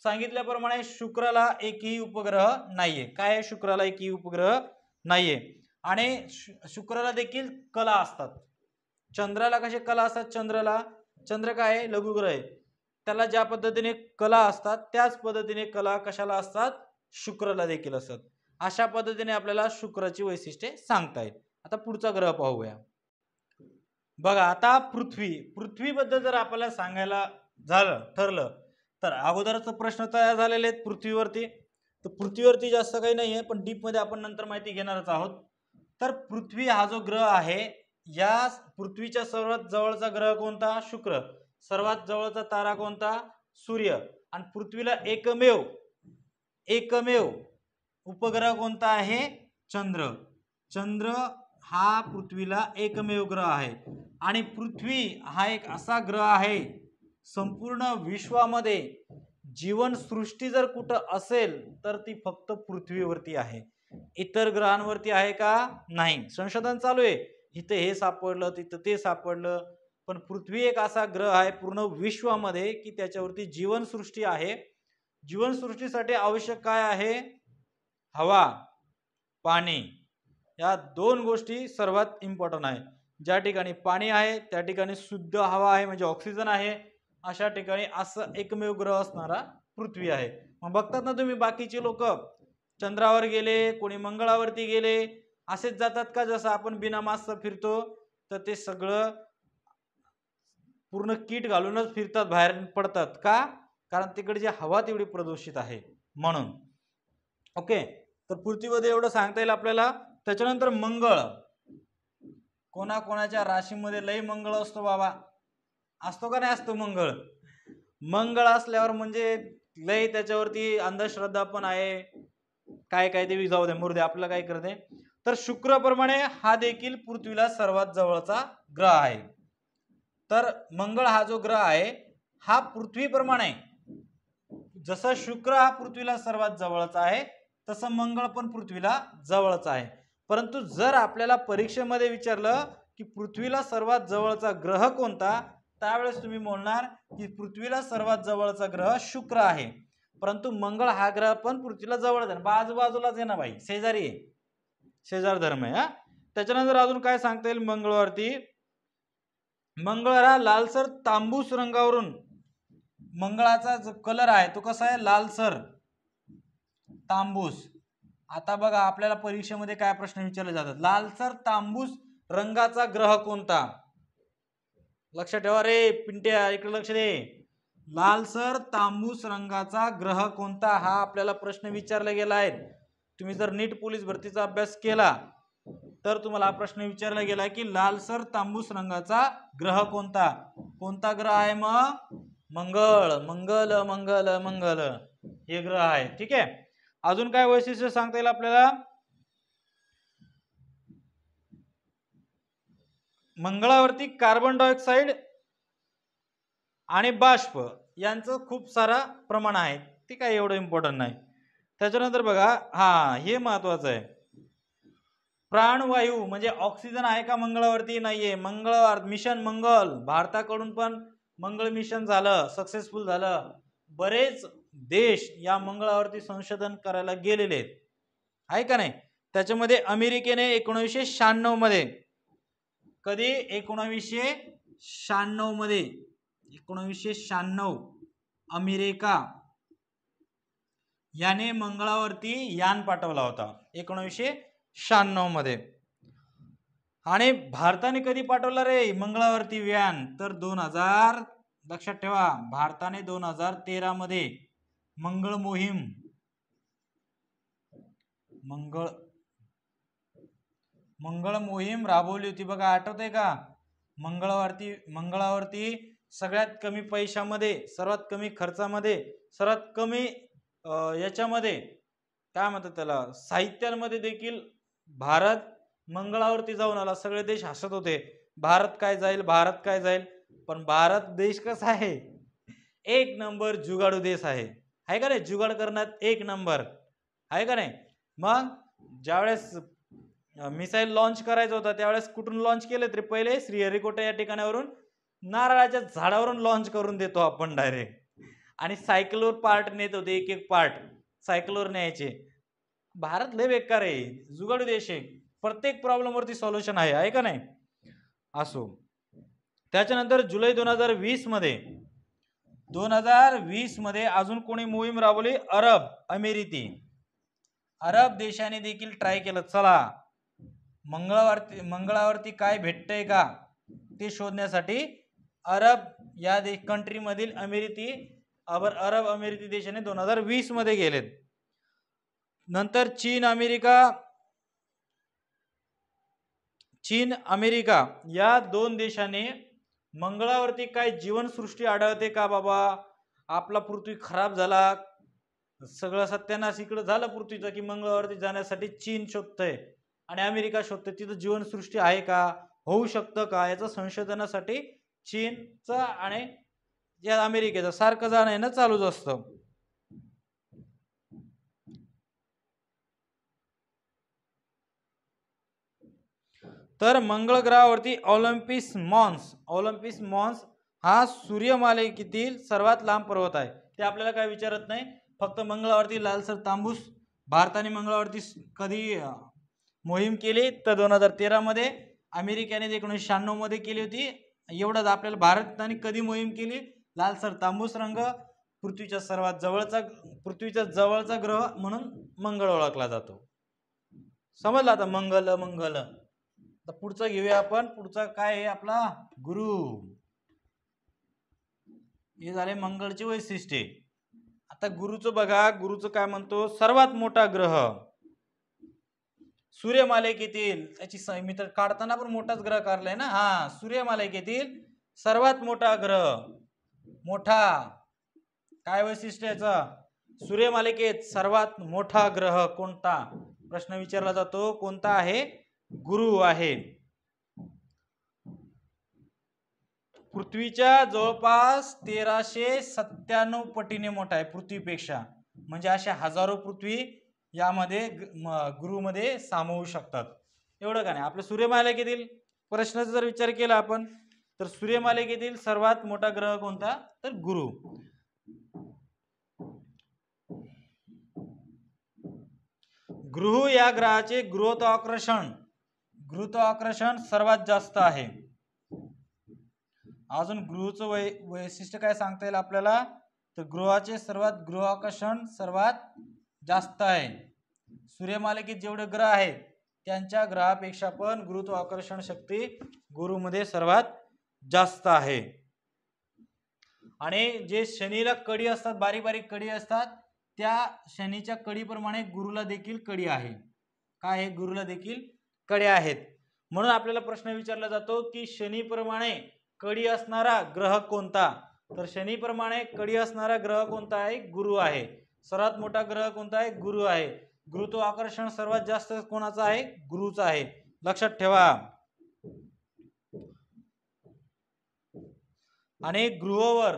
सांगितल्याप्रमाणे शुक्राला एकही उपग्रह नाहीये काय आहे शुक्राला एकही उपग्रह नाहीये आणि शुक्राला देखील कला असतात चंद्राला कसे कला असतात चंद्रला चंद्र काय आहे लघुग्रह आहे त्याला ज्या पद्धतीने कला असतात त्याच पद्धतीने कला कशाला असतात शुक्रला देखील असतात अशा पद्धतीने आपल्याला शुक्राची वैशिष्ट्ये सांगता आता पुढचा ग्रह पाहूया बघा आता पृथ्वी पृथ्वीबद्दल जर आपल्याला सांगायला झालं ठरलं तर अगोदरचं प्रश्न तयार झालेले आहेत पृथ्वीवरती तर पृथ्वीवरती जास्त काही नाही आहे पण डीपमध्ये आपण नंतर माहिती घेणारच आहोत तर पृथ्वी हा जो ग्रह आहे या पृथ्वीच्या सर्वात जवळचा ग्रह कोणता शुक्र सर्वात जवळचा तारा कोणता सूर्य आणि पृथ्वीला एकमेव एकमेव उपग्रह कोणता आहे चंद्र चंद्र हा पृथ्वीला एकमेव ग्रह आहे आणि पृथ्वी हा एक असा ग्रह आहे संपूर्ण विश्वामध्ये जीवनसृष्टी जर कुठं असेल तर ती फक्त पृथ्वीवरती आहे इतर ग्रहांवरती आहे का नाही संशोधन चालू आहे इथं हे सापडलं तिथं ते सापडलं पण पृथ्वी एक असा ग्रह आहे पूर्ण विश्वामध्ये की त्याच्यावरती जीवनसृष्टी आहे जीवनसृष्टीसाठी आवश्यक काय आहे हवा पाणी या दोन गोष्टी सर्वात इम्पॉर्टंट आहे ज्या ठिकाणी पाणी आहे त्या ठिकाणी शुद्ध हवा आहे म्हणजे ऑक्सिजन आहे अशा ठिकाणी असं एकमेव ग्रह असणारा पृथ्वी आहे मग बघतात ना तुम्ही बाकीचे लोक चंद्रावर गेले कोणी मंगळावरती गेले असेच जातात का जसं आपण बिना मास्क फिरतो तर ते सगळं पूर्ण कीट घालूनच फिरतात बाहेर पडतात का कारण तिकडे जी हवा तेवढी प्रदूषित आहे म्हणून ओके तर पृथ्वीमध्ये एवढं सांगता येईल आपल्याला त्याच्यानंतर मंगळ कोणाकोणाच्या राशीमध्ये लय मंगळ असतो बाबा असतो का नाही असतो मंगळ मंगळ असल्यावर म्हणजे लय त्याच्यावरती अंधश्रद्धा पण आहे काय काय ते जाऊ दे मुर्दे आपल्याला काय करते तर शुक्रप्रमाणे हा देखील पृथ्वीला सर्वात जवळचा ग्रह आहे तर मंगळ हा जो ग्रह आहे हा पृथ्वीप्रमाणे जसं शुक्र हा पृथ्वीला सर्वात जवळचा आहे तसं मंगळ पण पृथ्वीला जवळच आहे परंतु जर आपल्याला परीक्षेमध्ये विचारलं की पृथ्वीला सर्वात जवळचा ग्रह कोणता त्यावेळेस तुम्ही बोलणार की पृथ्वीला सर्वात जवळचा ग्रह शुक्र आहे परंतु मंगळ हा ग्रह पण पृथ्वीला जवळ जाईल बाजूबाजूलाच आहे ना भाई शेजारी आहे शेजार धर्म आहे हा त्याच्यानंतर अजून काय सांगता येईल मंगळवरती मंगळ हा लालसर तांबूस रंगावरून मंगळाचा जो कलर आहे तो कसा आहे लालसर तांबूस आता बघा आपल्याला परीक्षेमध्ये काय प्रश्न विचारले जातात लालसर तांबूस रंगाचा ग्रह कोणता लक्षात ठेवा रे पिंटे इकडे लक्ष दे लालसर तांबूस रंगाचा ग्रह कोणता हा आपल्याला प्रश्न विचारला गेला आहे तुम्ही जर नीट पोलीस भरतीचा अभ्यास केला तर तुम्हाला हा प्रश्न विचारला गेला की लालसर तांबूस रंगाचा ग्रह कोणता कोणता ग्रह आहे मग मंगळ मंगल मंगल मंगल हे ग्रह आहे ठीक आहे अजून काय वैशिष्ट्य सांगता येईल आपल्याला मंगळावरती कार्बन डायऑक्साईड आणि बाष्प यांचं खूप सारा प्रमाण आहे ते काय एवढं इम्पॉर्टंट नाही त्याच्यानंतर बघा हा हे महत्वाचं आहे प्राणवायू म्हणजे ऑक्सिजन आहे का मंगळावरती नाहीये मंगळवार मिशन मंगल भारताकडून पण मंगळ मिशन झालं सक्सेसफुल झालं बरेच देश या मंगळावरती संशोधन करायला गेलेले आहेत आहे का नाही त्याच्यामध्ये अमेरिकेने एकोणीसशे शहाण्णव मध्ये कधी एकोणावीसशे शहाण्णव मध्ये एकोणावीसशे शहाण्णव अमेरिका याने मंगळावरती यान पाठवला होता एकोणीसशे शहाण्णव मध्ये आणि भारताने कधी पाठवला रे मंगळावरती व्यान तर दोन हजार लक्षात ठेवा भारताने दोन हजार तेरामध्ये मंगळ मोहीम मंगळ मंगळ मोहीम राबवली होती बघा आहे का मंगळावरती मंगळावरती सगळ्यात कमी पैशामध्ये सर्वात कमी खर्चामध्ये सर्वात कमी याच्यामध्ये काय म्हणतात त्याला साहित्यांमध्ये देखील भारत मंगळावरती जाऊन आला सगळे देश हसत होते भारत काय जाईल भारत काय जाईल पण भारत देश कसा आहे एक नंबर जुगाडू देश आहे आहे का नाही जुगाड करण्यात एक नंबर आहे का नाही मग ज्यावेळेस मिसाईल लॉन्च करायचं होतं त्यावेळेस कुठून लॉन्च केले तरी पहिले श्रीहरिकोटा या ठिकाणावरून नारळाच्या झाडावरून लॉन्च करून देतो आपण डायरेक्ट आणि सायकलवर पार्ट नेत होते एक एक पार्ट सायकलवर न्यायचे भारत लय बेकार आहे जुगाडू देश आहे प्रत्येक प्रॉब्लेमवरती सॉल्युशन आहे आहे का नाही असो त्याच्यानंतर जुलै दोन हजार वीसमध्ये दोन हजार मध्ये अजून कोणी मोहीम राबवली अरब अमेरिती अरब देशाने देखील ट्राय केलं चला मंगळावरती मंगळावरती काय भेटतंय का ते शोधण्यासाठी अरब या दे कंट्रीमधील अमेरिकी अबर अरब अमेरिकी देशाने दोन हजार वीसमध्ये गेलेत नंतर चीन अमेरिका चीन अमेरिका या दोन देशाने मंगळावरती काय जीवनसृष्टी आढळते का बाबा आपला पृथ्वी खराब झाला सगळं सत्यानाश इकडं झालं पृथ्वीचं की मंगळावरती जाण्यासाठी चीन शोधतंय आणि अमेरिका शोधतंय तिथं जीवनसृष्टी आहे का होऊ शकतं का याचं संशोधनासाठी चीनचं आणि या अमेरिकेचं सारखं जाणं येणं चालूच असतं तर मंगळ ग्रहावरती ऑलिम्पिस मॉन्स ऑलिम्पिस मॉन्स हा सूर्यमालिकेतील सर्वात लांब पर्वत आहे ते आपल्याला काय विचारत नाही फक्त मंगळावरती लालसर तांबूस भारताने मंगळावरती कधी मोहीम केली तर दोन हजार तेरामध्ये अमेरिकेने एकोणीसशे शहाण्णवमध्ये केली होती एवढंच आपल्याला भारताने कधी मोहीम केली लालसर तांबूस रंग पृथ्वीच्या सर्वात जवळचा पृथ्वीचा जवळचा ग्रह म्हणून मंगळ ओळखला जातो समजला आता मंगल मंगल तर पुढचं घेऊया आपण पुढचा काय आहे आपला गुरु हे झाले मंगळची वैशिष्ट्ये आता गुरुचं बघा गुरुचं काय म्हणतो सर्वात मोठा ग्रह सूर्यमालिकेतील त्याची मी तर काढताना पण मोठाच ग्रह काढलाय ना हा सूर्यमालिकेतील सर्वात मोठा ग्रह मोठा काय वैशिष्ट्य याचं सूर्यमालिकेत सर्वात मोठा ग्रह कोणता प्रश्न विचारला जातो कोणता आहे गुरु आहे पृथ्वीच्या जवळपास तेराशे सत्त्याण्णव पटीने मोठा आहे पृथ्वीपेक्षा म्हणजे अशा हजारो पृथ्वी यामध्ये गुरुमध्ये सामावू शकतात एवढं का नाही आपल्या सूर्यमालिकेतील प्रश्नाचा जर विचार केला आपण तर सूर्यमालिकेतील सर्वात मोठा ग्रह कोणता तर गुरु गृह या ग्रहाचे आकर्षण गुरुत्वाकर्षण सर्वात जास्त आहे अजून गृहचं वै वैशिष्ट्य काय सांगता येईल आपल्याला तर गृहाचे सर्वात गृहाकर्षण सर्वात जास्त आहे सूर्यमालिकेत जेवढे ग्रह आहेत त्यांच्या ग्रहापेक्षा पण गुरुत्वाकर्षण शक्ती गुरुमध्ये सर्वात जास्त आहे आणि जे शनीला कडी असतात बारीक बारीक कडी असतात त्या शनीच्या कडीप्रमाणे गुरुला देखील कडी आहे काय आहे गुरुला देखील कडे आहेत म्हणून आपल्याला प्रश्न विचारला जातो की शनीप्रमाणे कडी असणारा ग्रह कोणता तर शनीप्रमाणे कडी असणारा ग्रह कोणता आहे गुरु आहे सर्वात मोठा ग्रह कोणता आहे गुरु आहे आकर्षण सर्वात जास्त कोणाचा आहे गुरुचा आहे लक्षात ठेवा आणि गृहवर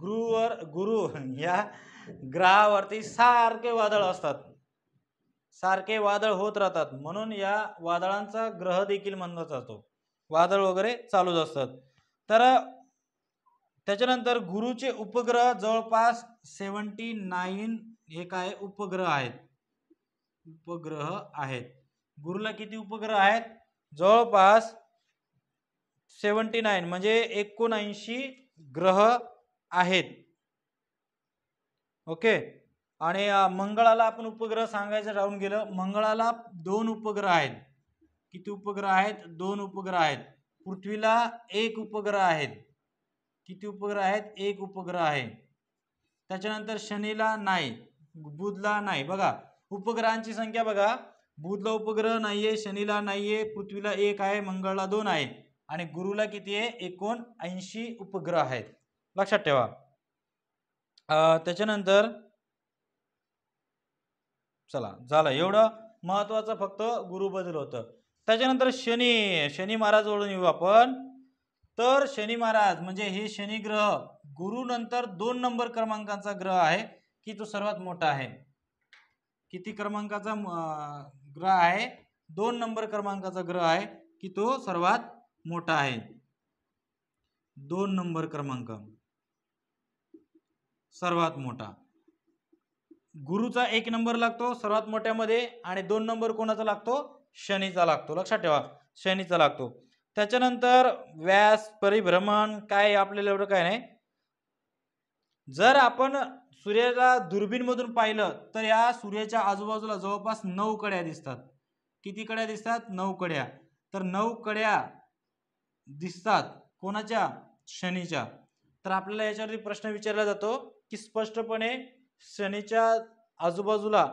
गुरुवर गुरु [laughs] या ग्रहावरती सारखे वादळ असतात सारखे वादळ होत राहतात म्हणून या वादळांचा ग्रह देखील म्हणला जातो वादळ वगैरे चालूच असतात तर त्याच्यानंतर गुरुचे उपग्रह जवळपास सेवन्टी नाईन हे काय उपग्रह आहेत उपग्रह आहेत गुरुला किती उपग्रह आहेत जवळपास सेवन्टी नाईन म्हणजे एकोणऐंशी ग्रह आहेत ओके आणि मंगळाला आपण उपग्रह सांगायचं राहून गेलं मंगळाला दोन उपग्रह आहेत किती उपग्रह आहेत दोन उपग्रह आहेत पृथ्वीला एक उपग्रह आहेत किती उपग्रह आहेत एक उपग्रह आहे त्याच्यानंतर शनीला नाही बुधला नाही बघा उपग्रहांची संख्या बघा बुधला उपग्रह नाही आहे शनीला नाही आहे पृथ्वीला एक आहे मंगळला दोन आहे आणि गुरुला किती आहे एकोणऐंशी उपग्रह आहेत लक्षात ठेवा त्याच्यानंतर चला झालं एवढं महत्त्वाचं फक्त गुरु बदल होतं त्याच्यानंतर शनी शनी महाराज ओळून येऊ आपण तर शनी महाराज म्हणजे हे शनी ग्रह गुरु नंतर दोन नंबर क्रमांकाचा ग्रह आहे की तो सर्वात मोठा आहे किती क्रमांकाचा ग्रह आहे दोन नंबर क्रमांकाचा ग्रह आहे की तो सर्वात मोठा आहे दोन नंबर क्रमांक सर्वात मोठा गुरुचा एक नंबर लागतो सर्वात मोठ्यामध्ये आणि दोन नंबर कोणाचा लागतो शनीचा लागतो लक्षात ठेवा शनीचा लागतो त्याच्यानंतर व्यास परिभ्रमण काय आपल्याला एवढं काय नाही जर आपण सूर्याला मधून पाहिलं तर या सूर्याच्या आजूबाजूला जवळपास नऊ कड्या दिसतात किती कड्या दिसतात नऊ कड्या तर नऊ कड्या दिसतात कोणाच्या शनीच्या तर आपल्याला याच्यावरती प्रश्न विचारला जातो की स्पष्टपणे शनीच्या आजूबाजूला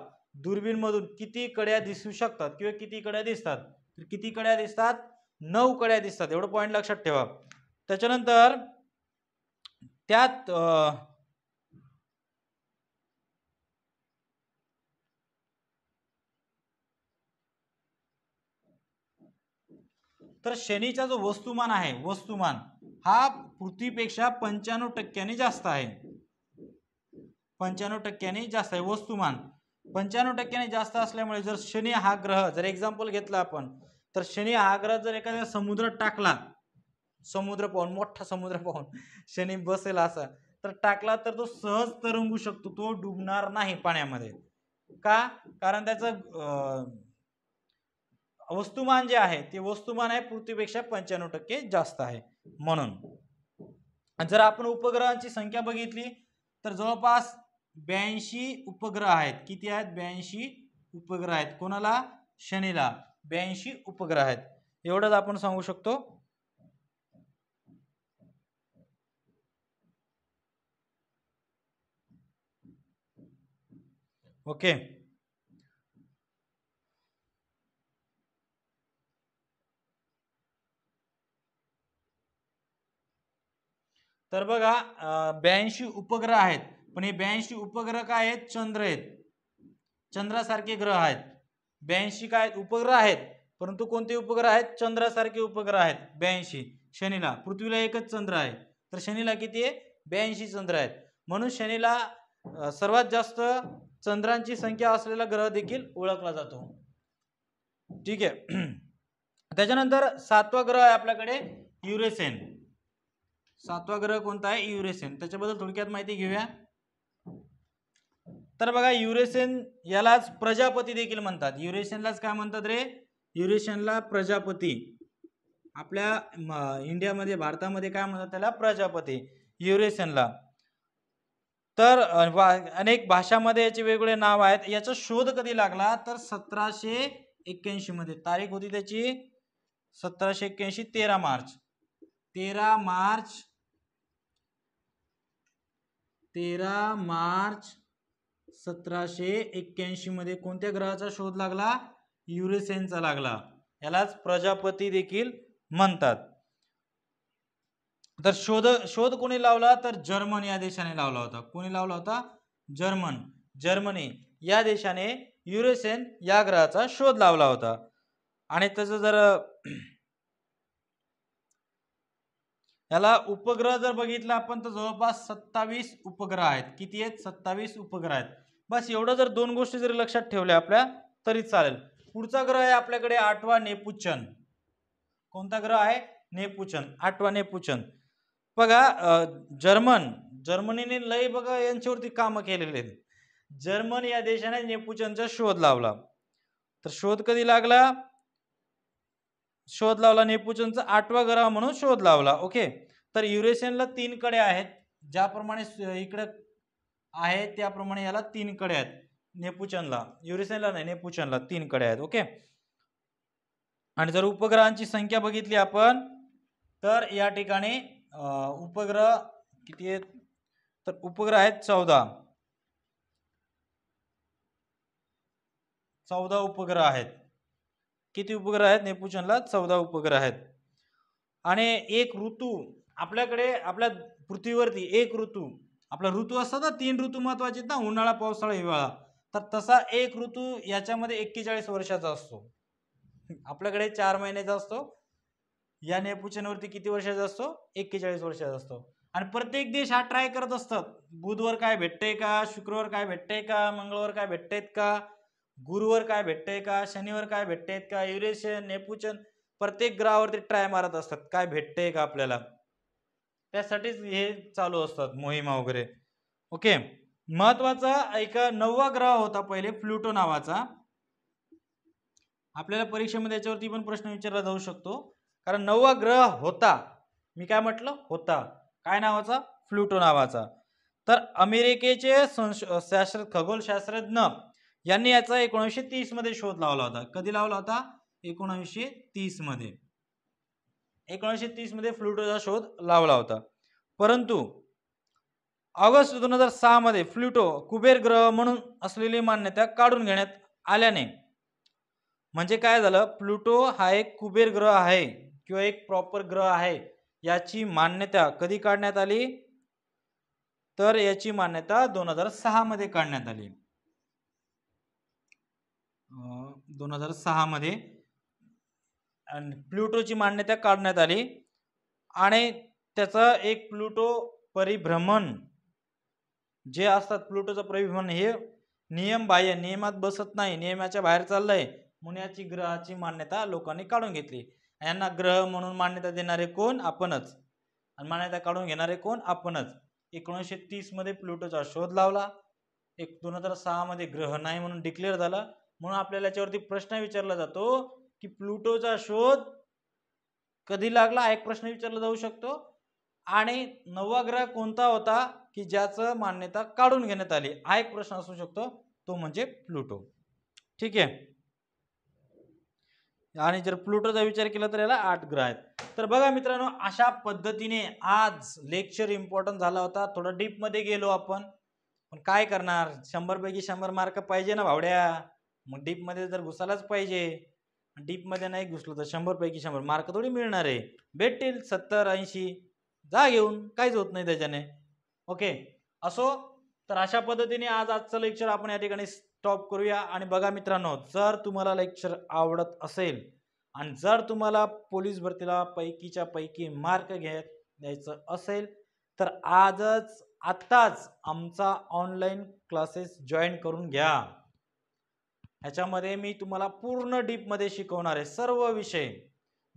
मधून किती कड्या दिसू शकतात किंवा किती कड्या दिसतात तर किती कड्या दिसतात नऊ कड्या दिसतात एवढं पॉईंट लक्षात ठेवा त्याच्यानंतर त्यात तर शनीचा जो वस्तुमान आहे वस्तुमान हा पृथ्वीपेक्षा पंच्याण्णव टक्क्यांनी जास्त आहे पंच्याण्णव टक्क्याने जास्त आहे वस्तुमान पंच्याण्णव टक्क्याने जास्त असल्यामुळे जर शनी हा ग्रह जर एक्झाम्पल घेतला आपण तर शनी हा ग्रह जर एखाद्या समुद्रात टाकला समुद्र पाहून मोठा समुद्र पाहून शनी बसेल असा तर टाकला तर तो सहज तरंगू शकतो तो डुबणार नाही पाण्यामध्ये का कारण त्याचं वस्तुमान जे आहे ते वस्तुमान आहे पृथ्वीपेक्षा पंच्याण्णव टक्के जास्त आहे म्हणून जर आपण उपग्रहांची संख्या बघितली तर जवळपास ब्याऐंशी उपग्रह आहेत किती आहेत ब्याऐंशी उपग्रह आहेत कोणाला शनीला ब्याऐंशी उपग्रह आहेत एवढंच आपण सांगू शकतो ओके तर बघा ब्याऐंशी उपग्रह आहेत पण हे ब्याऐंशी उपग्रह काय आहेत चंद्र आहेत चंद्रासारखे ग्रह आहेत ब्याऐंशी काय आहेत उपग्रह आहेत परंतु कोणते उपग्रह आहेत चंद्रासारखे उपग्रह आहेत ब्याऐंशी शनीला पृथ्वीला एकच चंद्र आहे तर शनीला किती आहे ब्याऐंशी चंद्र आहेत म्हणून शनीला सर्वात जास्त चंद्रांची संख्या असलेला ग्रह देखील ओळखला जातो ठीक आहे [clears throat] त्याच्यानंतर सातवा ग्रह आहे आपल्याकडे युरेसेन सातवा ग्रह कोणता आहे युरेसेन त्याच्याबद्दल थोडक्यात माहिती घेऊया तर बघा युरेशियन यालाच प्रजापती देखील म्हणतात युरेशनलाच काय म्हणतात रे युरेशियनला प्रजापती आपल्या इंडियामध्ये भारतामध्ये काय म्हणतात त्याला प्रजापती युरेशियनला तर अनेक भाषामध्ये याचे वेगवेगळे नाव आहेत याचा शोध कधी लागला तर सतराशे एक्क्याऐंशी मध्ये तारीख होती त्याची सतराशे एक्क्याऐंशी तेरा मार्च तेरा मार्च तेरा मार्च सतराशे मध्ये कोणत्या ग्रहाचा शोध लागला युरेसेनचा लागला यालाच प्रजापती देखील म्हणतात तर शोध शोध कोणी लावला तर जर्मन या देशाने लावला होता कोणी लावला होता जर्मन जर्मनी या देशाने युरेसेन या ग्रहाचा शोध लावला होता आणि त्याचं जर याला उपग्रह जर बघितला आपण तर जवळपास सत्तावीस उपग्रह आहेत किती आहेत सत्तावीस उपग्रह आहेत बस एवढं जर दोन गोष्टी जरी लक्षात ठेवल्या आपल्या तरी चालेल पुढचा ग्रह आहे आपल्याकडे आठवा नेपुचन कोणता ग्रह आहे नेपुचन आठवा नेपुचन बघा जर्मन जर्मनीने लय बघा यांच्यावरती कामं केलेले आहेत जर्मन या देशाने नेपुचनचा शोध लावला तर शोध कधी लागला शोध लावला नेपुचनचा आठवा ग्रह म्हणून शोध लावला ओके तर युरेशियनला तीन कडे आहेत ज्याप्रमाणे इकडे आहे त्याप्रमाणे याला तीन कड्या आहेत नेपुचनला युरेसनला नाही नेपुचनला तीन कड्या आहेत ओके आणि जर उपग्रहांची संख्या बघितली आपण तर या ठिकाणी उपग्रह किती आहेत तर उपग्रह आहेत चौदा चौदा उपग्रह आहेत किती उपग्रह आहेत नेपुचनला चौदा उपग्रह आहेत आणि एक ऋतू आपल्याकडे आपल्या पृथ्वीवरती एक ऋतू आपला ऋतू असतो ना तीन ऋतू महत्वाचे ना उन्हाळा पावसाळा हिवाळा तर तसा एक ऋतू याच्यामध्ये एक्केचाळीस वर्षाचा असतो आपल्याकडे चार महिन्याचा असतो या नेपुचनवरती किती वर्षाचा असतो एक्केचाळीस वर्षाचा असतो आणि प्रत्येक देश हा ट्राय करत असतात बुधवर काय भेटतंय का शुक्रवार काय भेटतंय का मंगळवार काय भेटतायत का गुरुवर काय भेटतंय का शनिवार काय भेटतायत का युरेशियन नेपुचन प्रत्येक ग्रहावरती ट्राय मारत असतात काय भेटतंय का आपल्याला त्यासाठीच हे चालू असतात मोहिमा वगैरे ओके महत्वाचा एक नववा ग्रह होता पहिले प्लुटो नावाचा आपल्याला परीक्षेमध्ये याच्यावरती पण प्रश्न विचारला जाऊ शकतो कारण नववा ग्रह होता मी काय म्हटलं होता काय नावाचा फ्लुटो नावाचा तर अमेरिकेचे संशास्त्र शास्त्र खगोलशास्त्रज्ञ यांनी याचा एकोणीसशे तीसमध्ये शोध लावला होता कधी लावला होता एकोणीसशे तीसमध्ये एकोणीसशे तीसमध्ये फ्लुटोचा शोध लावला होता परंतु ऑगस्ट दोन हजार सहामध्ये फ्लुटो कुबेर ग्रह म्हणून असलेली मान्यता काढून घेण्यात आल्याने म्हणजे काय झालं प्लुटो हा एक कुबेर ग्रह आहे किंवा एक प्रॉपर ग्रह आहे याची मान्यता कधी काढण्यात आली तर याची मान्यता दोन हजार सहामध्ये काढण्यात आली दोन हजार सहामध्ये प्लुटोची मान्यता काढण्यात आली आणि त्याचं एक प्लुटो परिभ्रमण जे असतात प्लुटोचं परिभ्रमण हे नियम बाह्य नियमात बसत नाही नियमाच्या बाहेर चाललंय म्हणून याची ग्रहाची मान्यता लोकांनी काढून घेतली यांना ग्रह म्हणून मान्यता देणारे कोण आपणच आणि मान्यता काढून घेणारे कोण आपणच एकोणीसशे तीसमध्ये प्लुटोचा शोध लावला एक दोन हजार सहामध्ये ग्रह नाही म्हणून डिक्लेअर झाला म्हणून आपल्याला याच्यावरती प्रश्न विचारला जातो की प्लुटोचा शोध कधी लागला एक प्रश्न विचारला जाऊ शकतो आणि नववा ग्रह कोणता होता की ज्याचं मान्यता काढून घेण्यात आली हा एक प्रश्न असू शकतो तो म्हणजे प्लुटो ठीक आहे आणि जर प्लुटोचा विचार केला तर याला आठ ग्रह आहेत तर बघा मित्रांनो अशा पद्धतीने आज लेक्चर इम्पॉर्टंट झाला होता थोडा डीपमध्ये गेलो आपण पण काय करणार शंभरपैकी शंभर मार्क पाहिजे ना भावड्या मग डीपमध्ये जर घुसायलाच पाहिजे डीपमध्ये नाही घुसलो तर शंभरपैकी शंभर मार्क थोडी मिळणार आहे भेटतील सत्तर ऐंशी जा घेऊन काहीच होत नाही त्याच्याने ओके असो तर अशा पद्धतीने आज आजचं लेक्चर आपण या ठिकाणी स्टॉप करूया आणि बघा मित्रांनो जर तुम्हाला लेक्चर आवडत असेल आणि जर तुम्हाला पोलीस भरतीला पैकीच्या पैकी मार्क घेत द्यायचं असेल तर आजच आत्ताच आमचा ऑनलाईन क्लासेस जॉईन करून घ्या ह्याच्यामध्ये मी तुम्हाला पूर्ण डीपमध्ये शिकवणार आहे सर्व विषय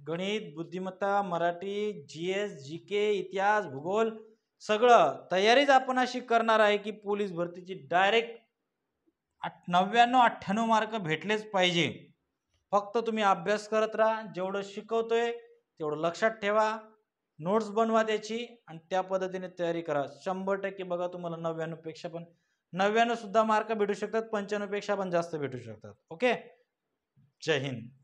गणित बुद्धिमत्ता मराठी जी एस जी के इतिहास भूगोल सगळं तयारीच आपण अशी करणार आहे की पोलीस भरतीची डायरेक्ट आठ नव्याण्णव अठ्ठ्याण्णव मार्क भेटलेच पाहिजे फक्त तुम्ही अभ्यास करत राहा जेवढं शिकवतोय तेवढं लक्षात ठेवा नोट्स बनवा त्याची आणि त्या पद्धतीने तयारी करा शंभर टक्के बघा तुम्हाला नव्याण्णवपेक्षा पण नव्याण्णव सुद्धा मार्क भेटू शकतात पेक्षा पण जास्त भेटू शकतात ओके जय हिंद